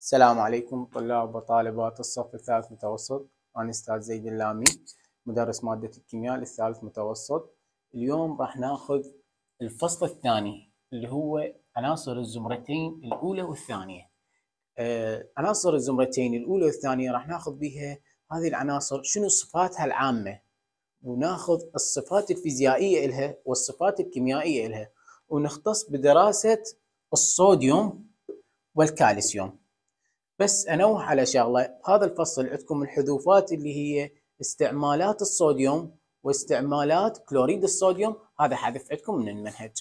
السلام عليكم طلاب وطالبات الصف الثالث متوسط أنا أستاذ زيد اللامي مدرس مادة الكيمياء للثالث متوسط اليوم راح ناخذ الفصل الثاني اللي هو عناصر الزمرتين الأولى والثانية آه عناصر الزمرتين الأولى والثانية راح ناخذ بها هذه العناصر شنو صفاتها العامة وناخذ الصفات الفيزيائية إلها والصفات الكيميائية إلها ونختص بدراسة الصوديوم والكالسيوم بس انوه على شغله هذا الفصل عندكم الحذوفات اللي هي استعمالات الصوديوم واستعمالات كلوريد الصوديوم هذا حذف عندكم من المنهج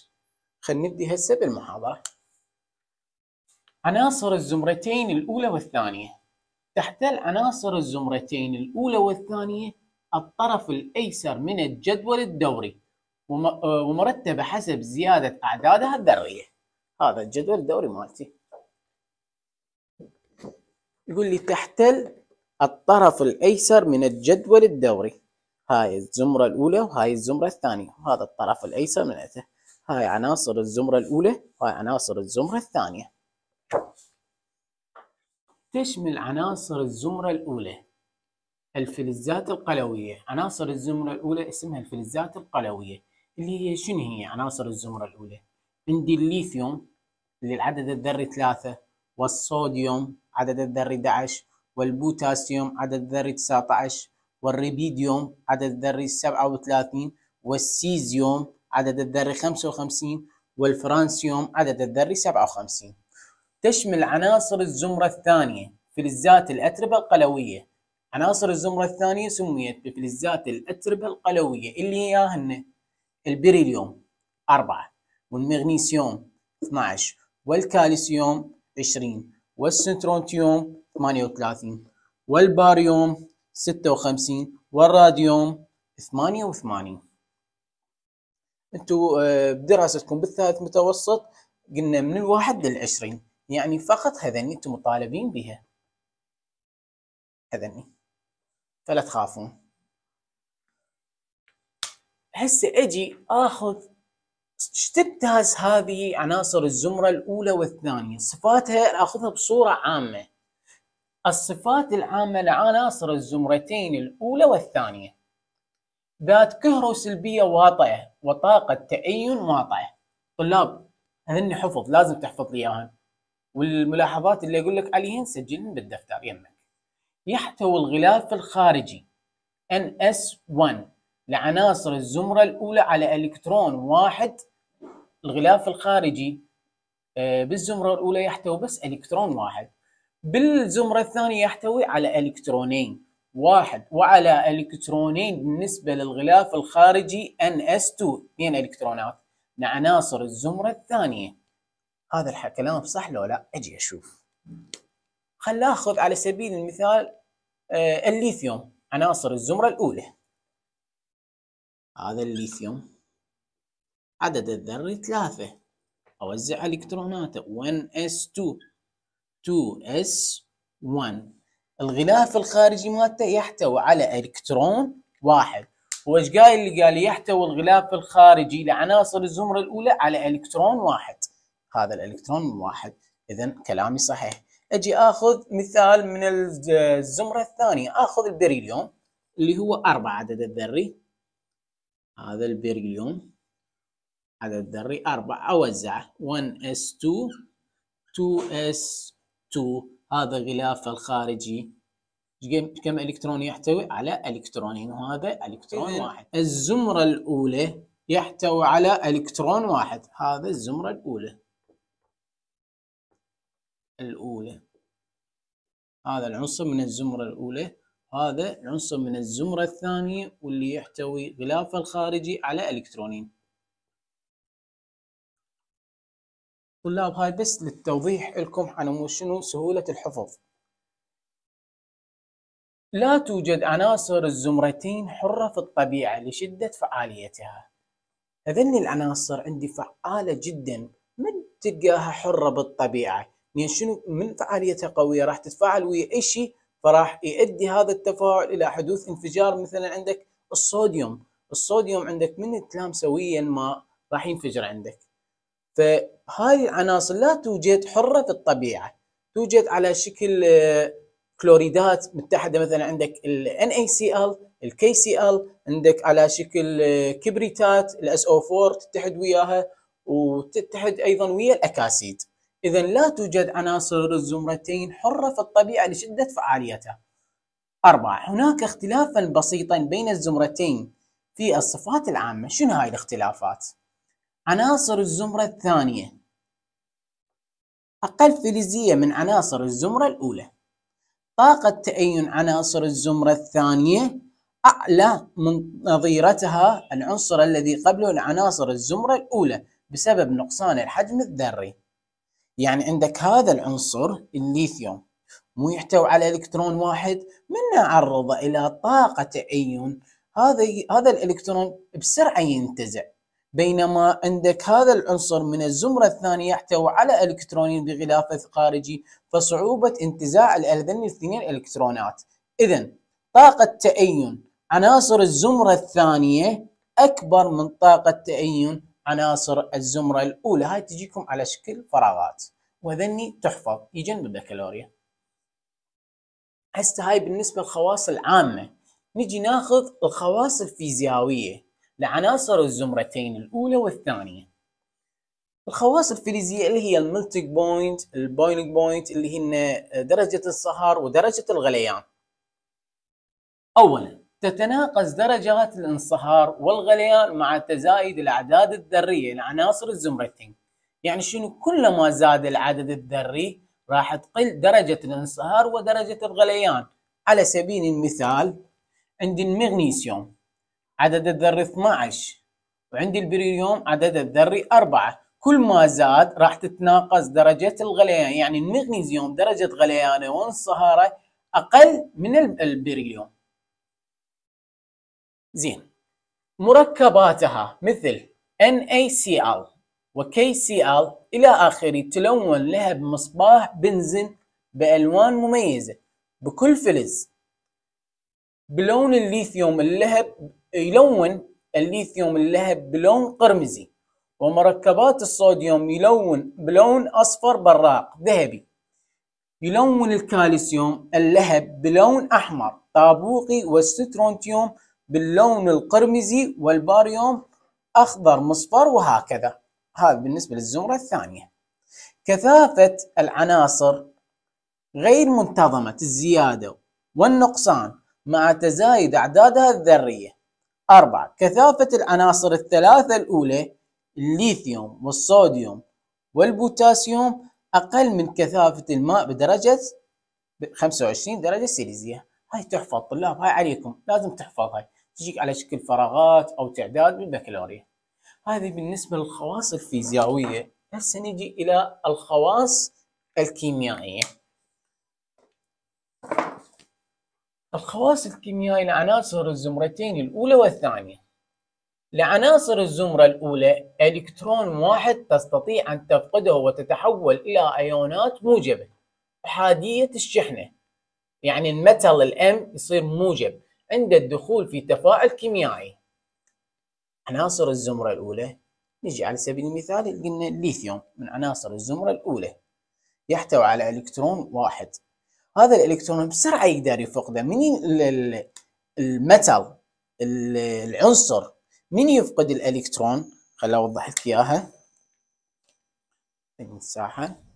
خلينا نبدي هسه بالمحاضره عناصر الزمرتين الاولى والثانيه تحتل عناصر الزمرتين الاولى والثانيه الطرف الايسر من الجدول الدوري آه، ومرتبه حسب زياده اعدادها الذريه هذا الجدول الدوري مالتي يقول لي تحتل الطرف الايسر من الجدول الدوري هاي الزمرة الأولى وهاي الزمرة الثانية وهذا الطرف الأيسر من أته هاي عناصر الزمرة الأولى وهاي عناصر الزمرة الثانية تشمل عناصر الزمرة الأولى الفلزات القلوية عناصر الزمرة الأولى اسمها الفلزات القلوية اللي هي شنو هي عناصر الزمرة الأولى عندي الليثيوم اللي العدد الذري ثلاثة والصوديوم عدد الذري 11 والبوتاسيوم عدد الذري 19 والريبيديوم عدد الذري 37 والسيزيوم عدد الذري 55 والفرانسيوم عدد الذري 57 تشمل عناصر الزمرة الثانية فلزات الأتربة القلوية عناصر الزمرة الثانية سميت بفلزات الأتربة القلوية اللي هي هن البريليوم 4 والمغنيسيوم 12 والكالسيوم 20 والسترونتيوم 38 والباريوم 56 والراديوم 88 انتو آه، بدراستكم بالثالث متوسط قلنا من الواحد للعشرين يعني فقط هذني انتم مطالبين بها هذني فلا تخافون هسه اجي اخذ تبتهز هذه عناصر الزمرة الأولى والثانية صفاتها أخذها بصورة عامة الصفات العامة لعناصر الزمرتين الأولى والثانية ذات سلبية واطئة وطاقة تأين واطئة طلاب هذني حفظ لازم تحفظ لي اياهم والملاحظات اللي اقول لك عليهن سجلن بالدفتر يمك يحتوي الغلاف الخارجي NS1 لعناصر الزمرة الأولى على إلكترون واحد الغلاف الخارجي آه، بالزمرة الأولى يحتوي بس إلكترون واحد بالزمرة الثانية يحتوي على إلكترونين واحد وعلى إلكترونين بالنسبة للغلاف الخارجي NS2 اثنين إلكترونات لعناصر الزمرة الثانية هذا الكلام صح لو لا أجي أشوف خل ناخذ على سبيل المثال آه، الليثيوم عناصر الزمرة الأولى هذا الليثيوم عدد الذري ثلاثة أوزع إلكتروناته 1s2 2s1 الغلاف الخارجي مالته يحتوي على إلكترون واحد هو ايش قايل اللي قال يحتوي الغلاف الخارجي لعناصر الزمرة الأولى على إلكترون واحد هذا الإلكترون واحد إذا كلامي صحيح أجي آخذ مثال من الزمرة الثانية آخذ البريليوم اللي هو أربعة عدد الذري هذا البرغليوم عدد ذري أربعة أوزعه 1s2 2s2 هذا غلافه الخارجي كم إلكترون يحتوي على إلكترونين وهذا إلكترون إيه. واحد الزمرة الأولى يحتوي على إلكترون واحد هذا الزمرة الأولى الأولى هذا العنصر من الزمرة الأولى هذا عنصر من الزمرة الثانية واللي يحتوي غلافه الخارجي على إلكترونين طلاب هاي بس للتوضيح لكم عن شنو سهولة الحفظ لا توجد عناصر الزمرتين حرة في الطبيعة لشدة فعاليتها هذين العناصر عندي فعالة جدا ما تلقاها حرة بالطبيعة لأن يعني شنو من فعاليتها قوية راح تتفاعل ويا أي شيء فراح يؤدي هذا التفاعل الى حدوث انفجار مثلا عندك الصوديوم الصوديوم عندك من التلام سويا ما راح ينفجر عندك فهاي العناصر لا توجد حره في الطبيعه توجد على شكل آه، كلوريدات متحده مثلا عندك ال NaCl ال KCl عندك على شكل آه، كبريتات الاس so 4 تتحد وياها وتتحد ايضا ويا الاكاسيد إذا لا توجد عناصر الزمرتين حرة في الطبيعة لشدة فعاليتها. أربعة هناك اختلافا بسيطا بين الزمرتين في الصفات العامة شنو هاي الاختلافات؟ عناصر الزمرة الثانية أقل فلزية من عناصر الزمرة الأولى طاقة تأين عناصر الزمرة الثانية أعلى من نظيرتها العنصر الذي قبله العناصر الزمرة الأولى بسبب نقصان الحجم الذري يعني عندك هذا العنصر الليثيوم مو يحتوي على الكترون واحد من عرضه الى طاقه تعين هذا هذا الالكترون بسرعه ينتزع بينما عندك هذا العنصر من الزمرة الثانية يحتوي على إلكترونين بغلافة خارجي فصعوبة انتزاع الاذن الاثنين الكترونات إذا طاقة تأين عناصر الزمرة الثانية أكبر من طاقة تأين عناصر الزمرة الأولى هاي تجيكم على شكل فراغات وذني تحفظ يجن بالبكالوريا هسه هاي بالنسبة للخواص العامة نجي ناخذ الخواص الفيزياوية لعناصر الزمرتين الأولى والثانية الخواص الفيزيائية اللي هي الملتك بوينت البوينج بوينت اللي هن درجة الصهر ودرجة الغليان أولا تتناقص درجات الانصهار والغليان مع تزايد الأعداد الذرية لعناصر الزمرتين يعني شنو كلما زاد العدد الذري راح تقل درجة الانصهار ودرجة الغليان على سبيل المثال عندي المغنيسيوم عدد الذري 12 وعندي البريليوم عدد الذري 4 كل ما زاد راح تتناقص درجة الغليان يعني المغنيسيوم درجة غليانه وانصهاره أقل من البريليوم زين مركباتها مثل NaCl وKCl إلى آخره تلون لها بمصباح بنزين بألوان مميزة بكل فلز بلون الليثيوم اللهب يلون الليثيوم اللهب بلون قرمزي ومركبات الصوديوم يلون بلون أصفر براق ذهبي يلون الكالسيوم اللهب بلون أحمر طابوقي والسترونتيوم باللون القرمزي والباريوم أخضر مصفر وهكذا هذا بالنسبة للزمرة الثانية كثافة العناصر غير منتظمة الزيادة والنقصان مع تزايد أعدادها الذرية أربعة كثافة العناصر الثلاثة الأولى الليثيوم والصوديوم والبوتاسيوم أقل من كثافة الماء بدرجة 25 درجة سيليزية هاي تحفظ طلاب هاي عليكم لازم تحفظ هاي تجيك على شكل فراغات أو تعداد بالبكالوريا هذه بالنسبة للخواص الفيزيائية هسه نجي إلى الخواص الكيميائية الخواص الكيميائية لعناصر الزمرتين الأولى والثانية لعناصر الزمرة الأولى إلكترون واحد تستطيع أن تفقده وتتحول إلى أيونات موجبة أحادية الشحنة يعني المتل الأم يصير موجب عند الدخول في تفاعل كيميائي عناصر الزمرة الأولى نجي على سبيل المثال قلنا الليثيوم من عناصر الزمرة الأولى يحتوي على إلكترون واحد هذا الإلكترون بسرعة يقدر يفقده من المتل العنصر من يفقد الإلكترون خل أوضح لك إياها المساحة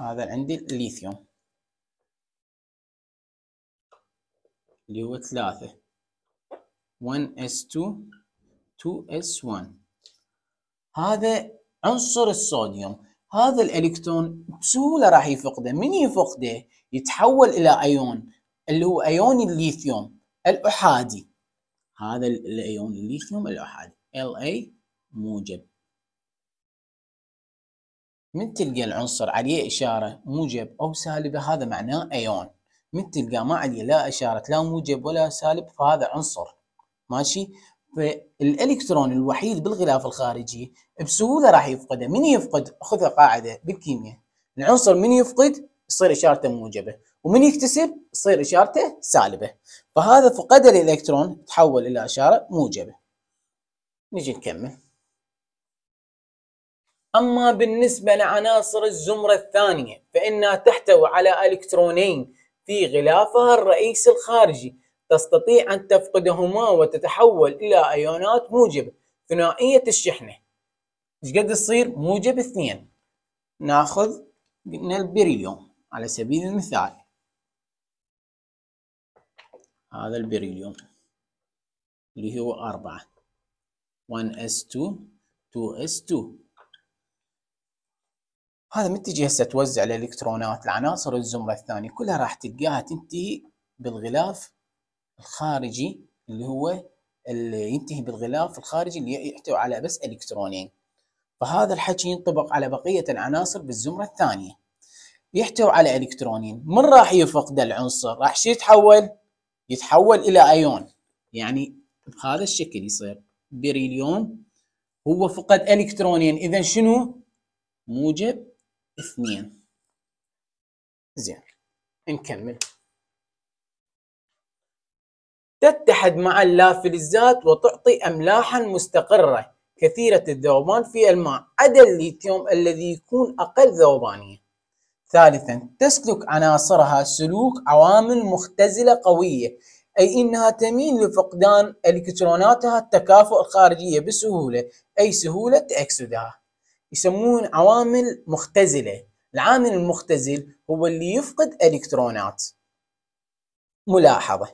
هذا عندي الليثيوم اللي هو ثلاثة 1s2 2s1 هذا عنصر الصوديوم هذا الالكترون بسهولة راح يفقده من يفقده يتحول إلى أيون اللي هو أيون الليثيوم الأحادي هذا الأيون الليثيوم الأحادي La موجب من تلقى العنصر عليه إشارة موجب أو سالبة هذا معناه أيون من تلقى ما عليه لا إشارة لا موجب ولا سالب فهذا عنصر ماشي فالإلكترون الوحيد بالغلاف الخارجي بسهولة راح يفقده من يفقد خذها قاعدة بالكيمياء العنصر من يفقد تصير إشارته موجبة ومن يكتسب تصير إشارته سالبة فهذا فقد الإلكترون تحول إلى إشارة موجبة نجي نكمل أما بالنسبة لعناصر الزمرة الثانية فإنها تحتوي على إلكترونين في غلافها الرئيسي الخارجي تستطيع أن تفقدهما وتتحول إلى أيونات موجبة ثنائية الشحنة ايش قد تصير موجب اثنين ناخذ قلنا البريليوم على سبيل المثال هذا البريليوم اللي هو أربعة 1s2 2s2 هذا من تجي هسه توزع الالكترونات العناصر الزمره الثانيه كلها راح تلقاها تنتهي بالغلاف الخارجي اللي هو اللي ينتهي بالغلاف الخارجي اللي يحتوي على بس الكترونين فهذا الحكي ينطبق على بقيه العناصر بالزمره الثانيه يحتوي على الكترونين من راح يفقد العنصر راح شو يتحول يتحول الى ايون يعني بهذا الشكل يصير بريليون هو فقد الكترونين اذا شنو موجب اثنين زين نكمل تتحد مع اللافلزات وتعطي أملاحا مستقرة كثيرة الذوبان في الماء عدا الليثيوم الذي يكون أقل ذوبانية ثالثا تسلك عناصرها سلوك عوامل مختزلة قوية أي أنها تميل لفقدان إلكتروناتها التكافؤ الخارجية بسهولة أي سهولة أكسدها يسمون عوامل مختزلة العامل المختزل هو اللي يفقد الكترونات ملاحظة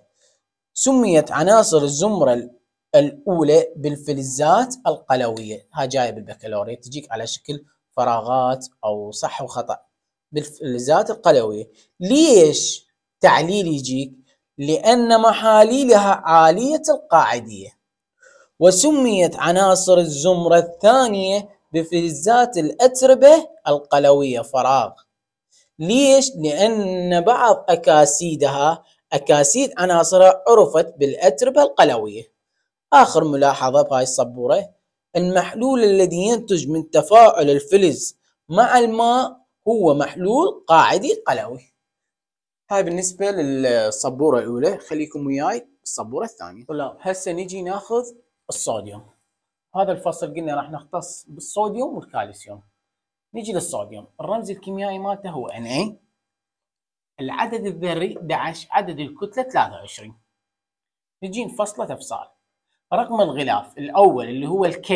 سميت عناصر الزمرة الأولى بالفلزات القلوية ها جاية بالبكالوريا تجيك على شكل فراغات أو صح وخطأ بالفلزات القلوية ليش تعليل يجيك لأن محاليلها عالية القاعدية وسميت عناصر الزمرة الثانية بفلزات الأتربة القلوية فراغ ليش؟ لأن بعض أكاسيدها أكاسيد عناصرها عرفت بالأتربة القلوية آخر ملاحظة بهاي الصبورة المحلول الذي ينتج من تفاعل الفلز مع الماء هو محلول قاعدي قلوي هاي بالنسبة للصبورة الأولى خليكم وياي الصبورة الثانية طلاب هسه نجي ناخذ الصوديوم هذا الفصل قلنا راح نختص بالصوديوم والكالسيوم نجي للصوديوم الرمز الكيميائي مالته هو Na العدد الذري 11 عدد الكتلة 23 نجي نفصله تفصال رقم الغلاف الأول اللي هو K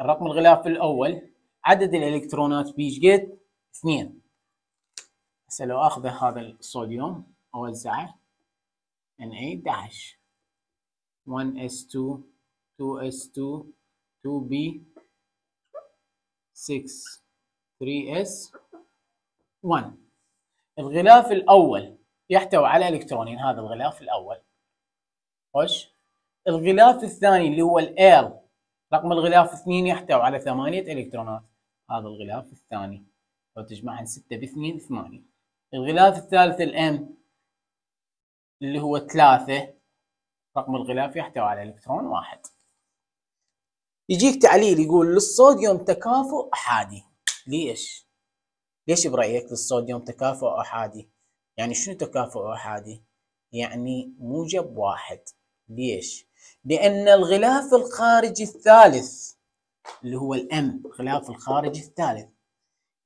الرقم الغلاف الأول عدد الإلكترونات بيش قد اثنين هسه لو أخذ هذا الصوديوم أوزعه Na 11 1s2 2s2 2b 6 3s 1 الغلاف الأول يحتوي على إلكترونين هذا الغلاف الأول خش الغلاف الثاني اللي هو الال رقم الغلاف 2 يحتوي على ثمانية إلكترونات هذا الغلاف الثاني لو تجمعهم 6 ب 2 8 الغلاف الثالث الام اللي هو 3 رقم الغلاف يحتوي على إلكترون واحد يجيك تعليل يقول للصوديوم تكافؤ احادي ليش ليش برايك للصوديوم تكافؤ احادي يعني شنو تكافؤ احادي يعني موجب واحد ليش لان الغلاف الخارجي الثالث اللي هو الام غلاف الخارجي الثالث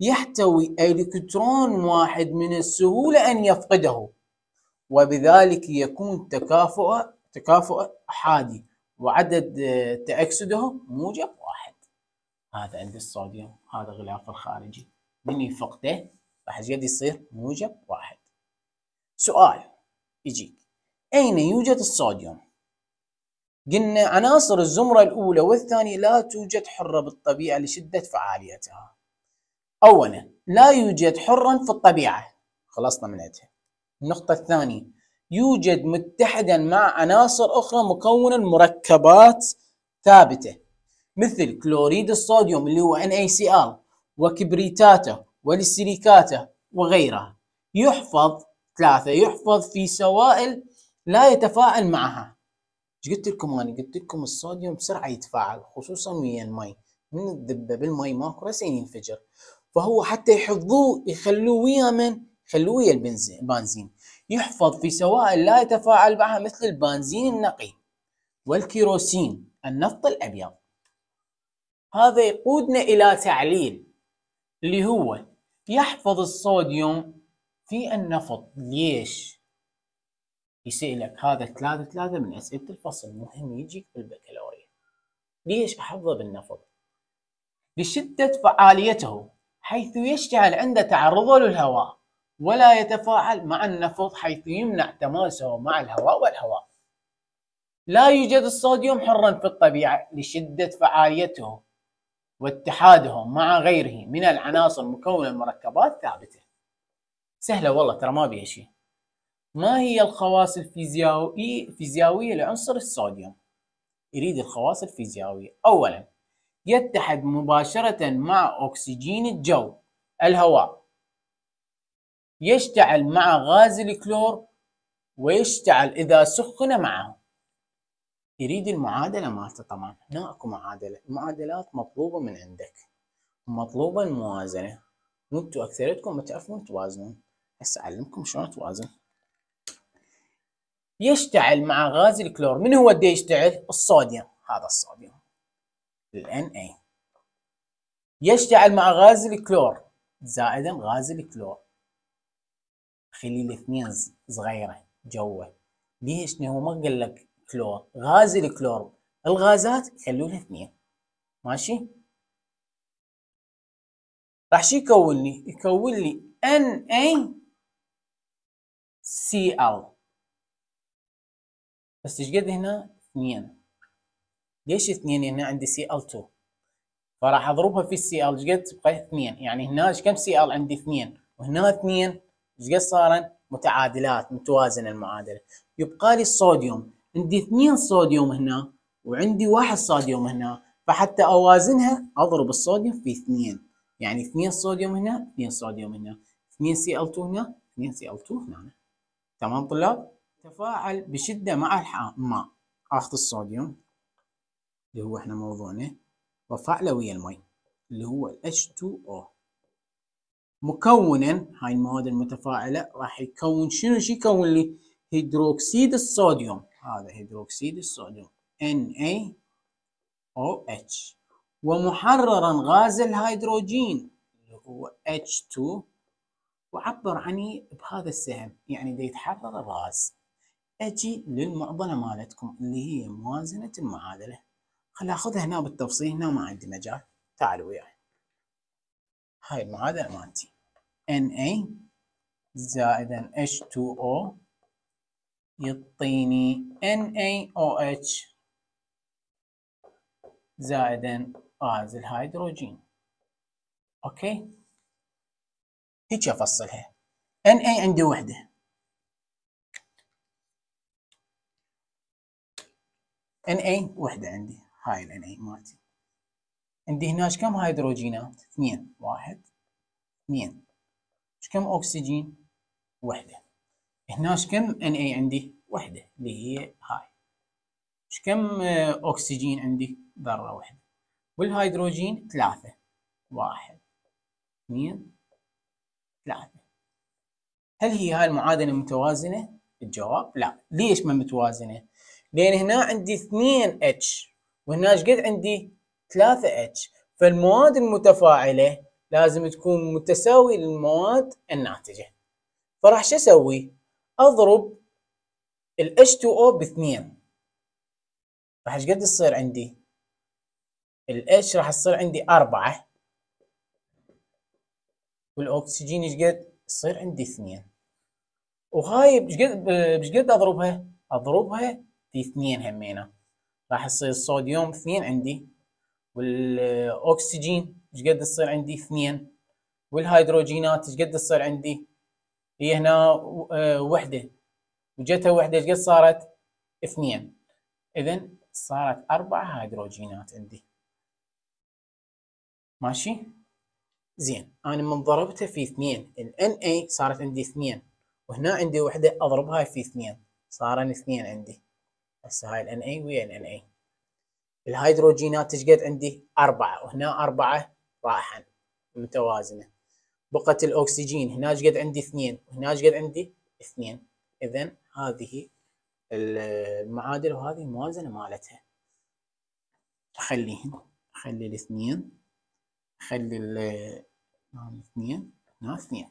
يحتوي الكترون واحد من السهوله ان يفقده وبذلك يكون تكافؤ تكافؤ احادي وعدد آه، تأكسدهم موجب واحد هذا عند الصوديوم هذا غلافه الخارجي من يفقده راح يصير موجب واحد سؤال يجيك أين يوجد الصوديوم؟ قلنا عناصر الزمرة الأولى والثانية لا توجد حرة بالطبيعة لشدة فعاليتها أولا لا يوجد حرا في الطبيعة خلصنا من عندها النقطة الثانية يوجد متحدا مع عناصر أخرى مكونا مركبات ثابتة مثل كلوريد الصوديوم اللي هو NaCl وكبريتاته والسيليكاته وغيرها يحفظ ثلاثة يحفظ في سوائل لا يتفاعل معها ايش قلت لكم انا قلت لكم الصوديوم بسرعه يتفاعل خصوصا ويا المي من الذبه بالمي ماكو رسين ينفجر فهو حتى يحفظوه يخلوه ويا من يخلوه ويا البنزين يحفظ في سوائل لا يتفاعل معها مثل البنزين النقي والكيروسين النفط الأبيض هذا يقودنا إلى تعليل اللي هو يحفظ الصوديوم في النفط ليش؟ يسألك هذا ثلاثة ثلاثة من أسئلة الفصل مهم يجيك في البكالوريا ليش أحفظه بالنفط؟ لشدة فعاليته حيث يشتعل عند تعرضه للهواء ولا يتفاعل مع النفط حيث يمنع تماسه مع الهواء والهواء لا يوجد الصوديوم حرا في الطبيعة لشدة فعاليته واتحاده مع غيره من العناصر مكونة المركبات مركبات ثابتة سهلة والله ترى ما بيها شيء ما هي الخواص الفيزيائي الفيزيائية لعنصر الصوديوم؟ يريد الخواص الفيزيائية أولا يتحد مباشرة مع أكسجين الجو الهواء يشتعل مع غاز الكلور ويشتعل إذا سخن معه يريد المعادلة مالته طبعا هنا اكو معادلة المعادلات مطلوبة من عندك مطلوبة الموازنة وانتوا اكثرتكم تعرفون توازنون هسه اعلمكم شلون توازن يشتعل مع غاز الكلور من هو اللي يشتعل الصوديوم هذا الصوديوم ال Na يشتعل مع غاز الكلور زائدا غاز الكلور خلي الاثنين صغيره جوا ليش؟ لانه ما قال لك كلور غاز الكلور الغازات خلوا الاثنين ماشي؟ راح شو يكون لي؟ يكون لي NaCl بس ايش قد هنا؟ اثنين ليش اثنين؟ هنا عندي Cl2 فراح اضربها في السي ال ايش قد تبقى؟ اثنين يعني هنا ايش كم سي ال عندي اثنين وهنا اثنين ايش قد صارن متعادلات متوازنه المعادله يبقى لي الصوديوم عندي اثنين صوديوم هنا وعندي واحد صوديوم هنا فحتى اوازنها اضرب الصوديوم في اثنين يعني اثنين صوديوم هنا اثنين صوديوم هنا اثنين سي ال 2 هنا اثنين سي ال 2 هنا تمام طلاب تفاعل بشده مع الماء اخذ الصوديوم اللي هو احنا موضوعنا وفعله ويا المي اللي هو H2O مكونا هاي المواد المتفاعله راح يكون شنو شي يكون لي هيدروكسيد الصوديوم هذا هيدروكسيد الصوديوم NaOH ومحررا غاز الهيدروجين اللي هو H2 وعبر عني بهذا السهم يعني دا يتحرر الغاز اجي للمعضله مالتكم اللي هي موازنه المعادله خل اخذها هنا بالتفصيل هنا ما عندي مجال تعالوا وياي يعني. هاي المعادلة مالتي Na زايد h H2O يعطيني NaOH زائد غاز الهيدروجين اوكي هيك افصلها Na عندي وحده Na وحده عندي هاي ال Na مالتي عندي هنا كم هيدروجينات اثنين واحد اثنين كم اكسجين وحده هنا كم ان اي عندي وحده اللي هي هاي كم اكسجين عندي ذره واحده والهيدروجين ثلاثه واحد اثنين ثلاثه هل هي هاي المعادله متوازنه الجواب لا ليش ما متوازنه لان هنا عندي اثنين اتش وهنا ايش قد عندي 3 اتش فالمواد المتفاعله لازم تكون متساويه للمواد الناتجه فراح شو اسوي اضرب ال H2O باثنين راح ايش قد يصير عندي ال H راح تصير عندي أربعة والأكسجين ايش قد يصير عندي اثنين وهاي ايش قد قد أضربها أضربها في اثنين همينة راح يصير الصوديوم اثنين عندي والاكسجين ايش قد تصير عندي اثنين والهيدروجينات ايش قد تصير عندي هي هنا آه، وحده وجتها وحده ايش قد صارت اثنين اذا صارت اربع هيدروجينات عندي ماشي زين انا من ضربته في اثنين ال Na صارت عندي اثنين وهنا عندي وحده اضربها في اثنين صارن اثنين عندي هسه هاي ال Na ويا ال Na الهيدروجينات ايش قد عندي؟ أربعة وهنا أربعة راحن متوازنة بقة الأكسجين هنا ايش قد عندي اثنين وهنا ايش قد عندي اثنين إذا هذه المعادلة وهذه الموازنة مالتها أخليهن أخلي الاثنين أخلي الاثنين هنا اثنين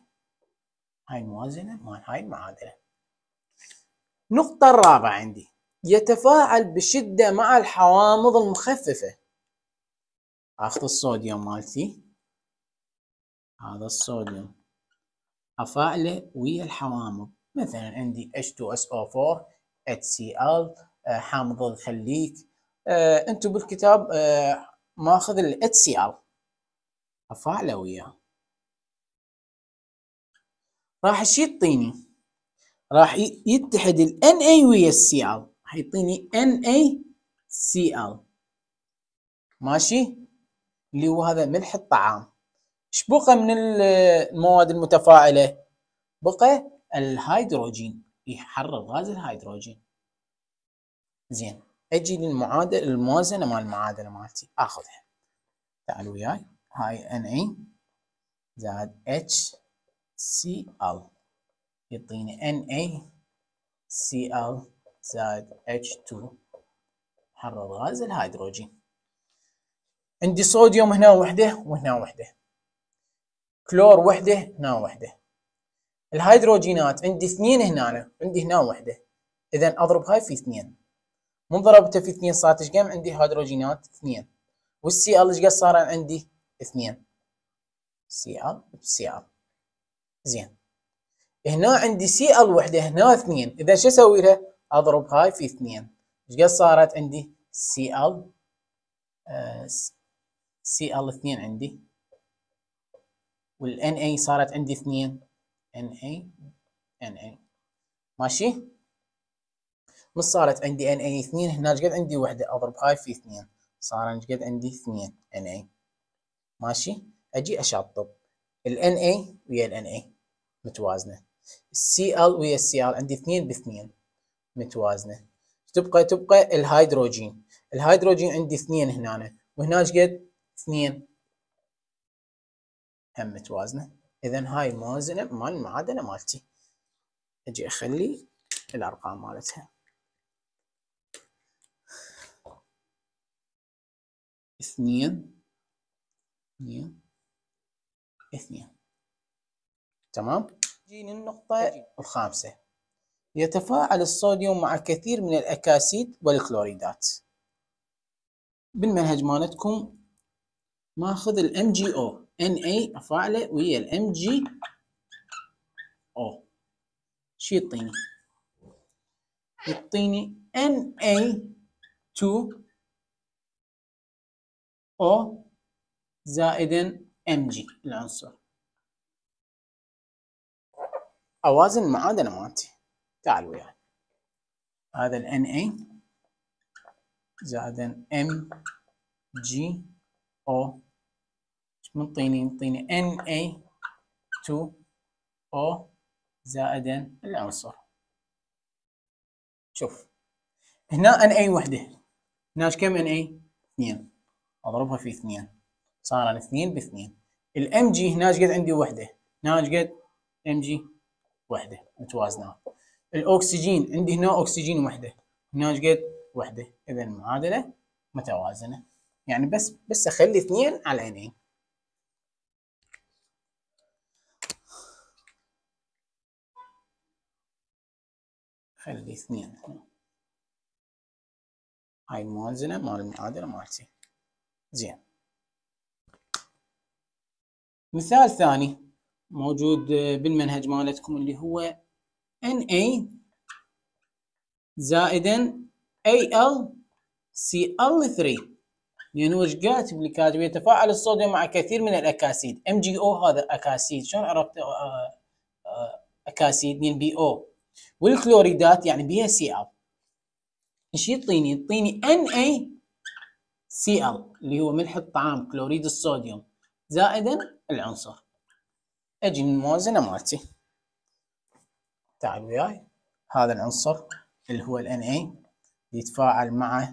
هاي الموازنة مال هاي المعادلة النقطة الرابعة عندي يتفاعل بشدة مع الحوامض المخففة أخذ الصوديوم مالتي هذا الصوديوم أفاعله ويا الحوامض مثلا عندي H2SO4 HCl آه، حامض الخليك أنتو آه، انتم بالكتاب آه، ماخذ ال HCl أفاعله وياه راح شي يعطيني راح يتحد ال NA ويا CL هيعطيني NaCl ماشي اللي هو هذا ملح الطعام ايش بقى من المواد المتفاعله بقى الهيدروجين يحرر غاز الهيدروجين زين اجي للمعادله الموازنه مال المعادله مالتي اخذها تعالوا وياي هاي ان اي زائد اتش سي ال يعطيني ان اي سي ال زائد H2 حرر غاز الهيدروجين عندي صوديوم هنا وحده وهنا وحده كلور وحده هنا وحده الهيدروجينات عندي اثنين هنا أنا. عندي هنا وحده اذا اضرب هاي في اثنين من ضربته في اثنين صارت ايش قام عندي هيدروجينات اثنين والسي ال ايش قد صار عندي اثنين سي ال سي ال زين هنا عندي سي ال وحده هنا اثنين اذا شو اسوي لها اضرب هاي في اثنين ايش قد صارت عندي سي ال آه، سي ال اثنين عندي والان اي صارت عندي اثنين ان اي ان اي ماشي مش صارت عندي ان اي اثنين هنا ايش قد عندي وحده اضرب هاي في اثنين صار ايش قد عندي اثنين ان اي ماشي اجي اشطب الان اي ويا الان اي متوازنه السي ال ويا السي ال عندي اثنين باثنين متوازنه تبقى تبقى الهيدروجين الهيدروجين عندي اثنين هنا وهنا ايش قد اثنين هم متوازنه اذا هاي الموازنه مال المعادله مالتي اجي اخلي الارقام مالتها اثنين اثنين اثنين تمام جينا النقطة الخامسة يتفاعل الصوديوم مع كثير من الأكاسيد والكلوريدات بالمنهج مالتكم ماخذ الام MgO Na ان افاعله ويا الام جي شو يعطيني؟ يعطيني na 2 O زائد Mg العنصر اوازن معادله مالتي تعالوا يعني هذا ال Na زائد M G O منطيني منطيني Na 2 O زايد العنصر شوف هنا ان اي وحده ايش كم ان اي؟ اثنين اضربها في اثنين صار اثنين باثنين الام جي ايش قد عندي وحده هنا ايش قد ام جي وحده متوازنه الاكسجين عندي هنا اكسجين وحده هنا ايش قد وحده اذا المعادله متوازنه يعني بس بس اخلي اثنين على عينين خلي اثنين هاي الموازنه مال المعادله مالتي زين مثال ثاني موجود بالمنهج مالتكم اللي هو NA زائدا AL 3 لانه وش كاتب لي كاتب يتفاعل الصوديوم مع كثير من الاكاسيد ام جي او هذا اكاسيد شلون عرفت آه، آه، اكاسيد من بي او والكلوريدات يعني بيها سي ال ايش يعطيني؟ يعطيني ان اي سي ال اللي هو ملح الطعام كلوريد الصوديوم زائدا العنصر اجي الموازنه مالتي تعال وياي هذا العنصر اللي هو ال Na يتفاعل مع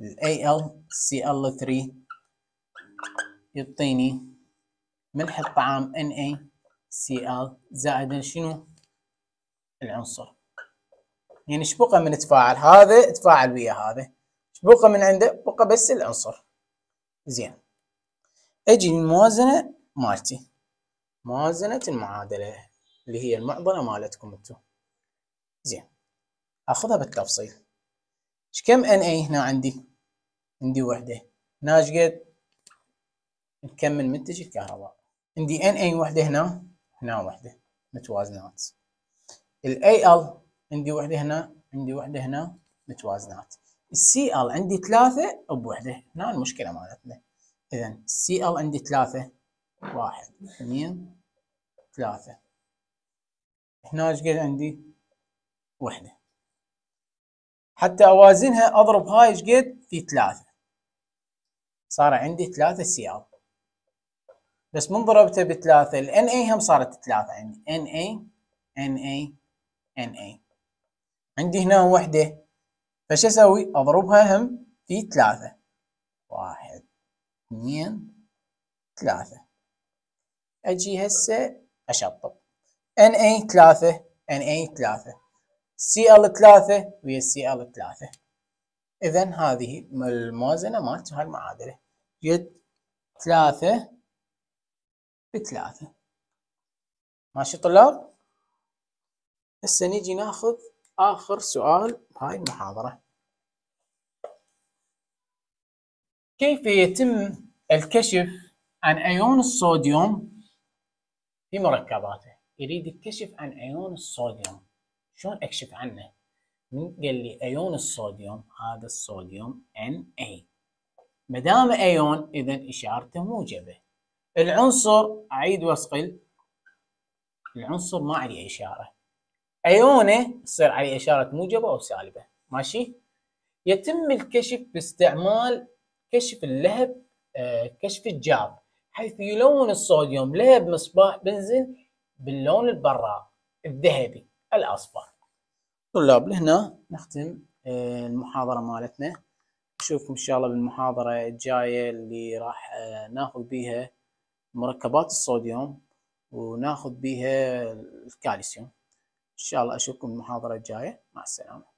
ال AlCl3 يعطيني ملح الطعام NaCl زائد شنو العنصر يعني ايش بقى من تفاعل هذا تفاعل ويا هذا ايش بقى من عنده بقى بس العنصر زين اجي الموازنه مالتي موازنه المعادله اللي هي المعضله مالتكم انتم زين اخذها بالتفصيل ايش كم ان اي هنا عندي عندي وحده هنا ايش قد نكمل منتج الكهرباء عندي ان اي وحده هنا هنا وحده متوازنات الاي ال عندي وحده هنا عندي وحده هنا متوازنات السي ال عندي ثلاثه بوحده هنا المشكله مالتنا اذا السي ال عندي ثلاثه واحد اثنين ثلاثه هنا ايش قد عندي وحدة حتى أوازنها أضرب هاي ايش قد في ثلاثة صار عندي ثلاثة سياق بس من ضربته بثلاثة ال Na هم صارت ثلاثة عندي Na Na Na عندي هنا وحدة فش أسوي أضربها هم في ثلاثة واحد اثنين ثلاثة أجي هسه أشطب Na ثلاثة Na ثلاثة Cl3 ويا Cl3 إذا هذه الموازنة مالت هاي المعادلة 3 ب 3 ماشي طلاب هسه نيجي ناخذ آخر سؤال بهاي المحاضرة كيف يتم الكشف عن أيون الصوديوم في مركباته يريد الكشف عن أيون الصوديوم شلون اكشف عنه من قال لي ايون الصوديوم هذا الصوديوم Na ما دام ايون اذا اشارته موجبه العنصر اعيد واسقل العنصر ما عليه اشاره ايونه تصير عليه اشاره موجبه او سالبه ماشي يتم الكشف باستعمال كشف اللهب آه كشف الجاب حيث يلون الصوديوم لهب مصباح بنزين باللون البراق الذهبي الأصفر طلاب لهنا نختم آه، المحاضرة مالتنا نشوفكم إن شاء الله بالمحاضرة الجاية اللي راح آه، ناخذ بيها مركبات الصوديوم وناخذ بيها الكالسيوم إن شاء الله أشوفكم المحاضرة الجاية مع السلامة